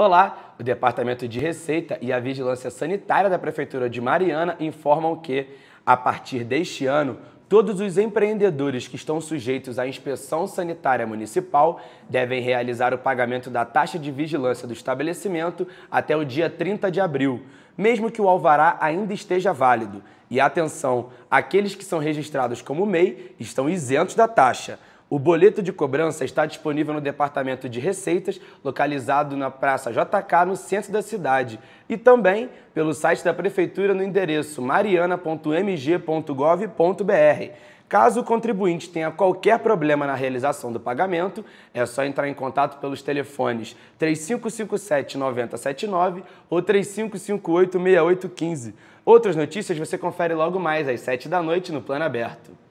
Olá, o Departamento de Receita e a Vigilância Sanitária da Prefeitura de Mariana informam que, a partir deste ano, todos os empreendedores que estão sujeitos à inspeção sanitária municipal devem realizar o pagamento da taxa de vigilância do estabelecimento até o dia 30 de abril, mesmo que o alvará ainda esteja válido. E atenção, aqueles que são registrados como MEI estão isentos da taxa. O boleto de cobrança está disponível no Departamento de Receitas, localizado na Praça JK, no centro da cidade, e também pelo site da Prefeitura no endereço mariana.mg.gov.br. Caso o contribuinte tenha qualquer problema na realização do pagamento, é só entrar em contato pelos telefones 3557-9079 ou 3558-6815. Outras notícias você confere logo mais às 7 da noite no Plano Aberto.